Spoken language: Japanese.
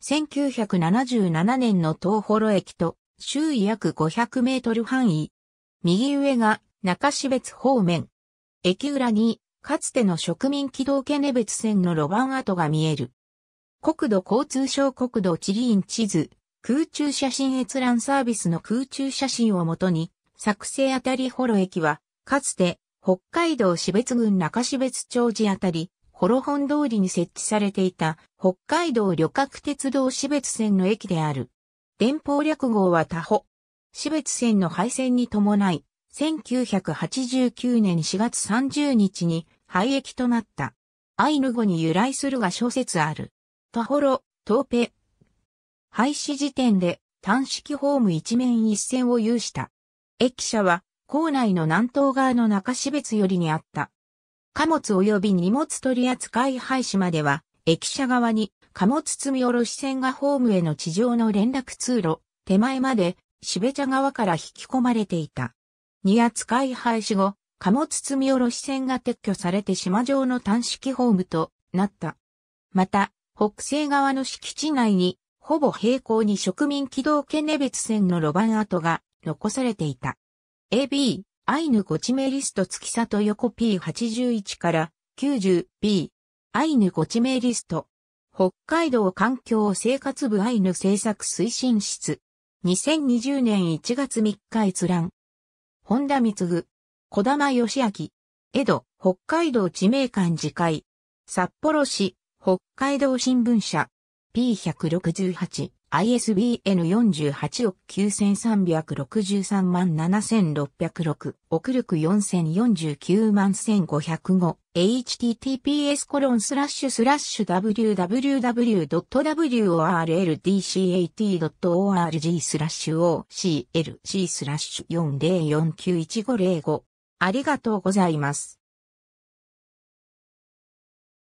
1977年の東幌駅と周囲約500メートル範囲。右上が中標別方面。駅裏にかつての植民軌道ケネベツ線の路盤跡が見える。国土交通省国土地理院地図、空中写真閲覧サービスの空中写真をもとに、作成あたり幌駅は、かつて北海道標津郡中標津町寺あたり、ホロ本通りに設置されていた北海道旅客鉄道私別線の駅である。電報略号は他保。私別線の廃線に伴い、1989年4月30日に廃駅となった。アイヌ語に由来するが諸説ある。タホロ、トーペ。廃止時点で単式ホーム一面一線を有した。駅舎は、校内の南東側の中標別よりにあった。貨物及び荷物取扱廃止までは、駅舎側に貨物積み下ろし線がホームへの地上の連絡通路、手前まで、べ茶側から引き込まれていた。荷扱い廃止後、貨物積み下ろし線が撤去されて島上の短式ホームとなった。また、北西側の敷地内に、ほぼ平行に植民軌道ケネベツ線の路盤跡が残されていた。AB、アイヌゴチメリスト月里横 P81 から 90P。アイヌゴチメリスト。北海道環境生活部アイヌ政策推進室。2020年1月3日閲覧。本田光小玉義明。江戸、北海道地名館次回。札幌市、北海道新聞社。P168。ISBN 48億9363万7606億力4049万1505 https コロンスラッシュスラッシュ www.worldcat.org スラッシュ OCLC スラッシュ40491505ありがとうございます。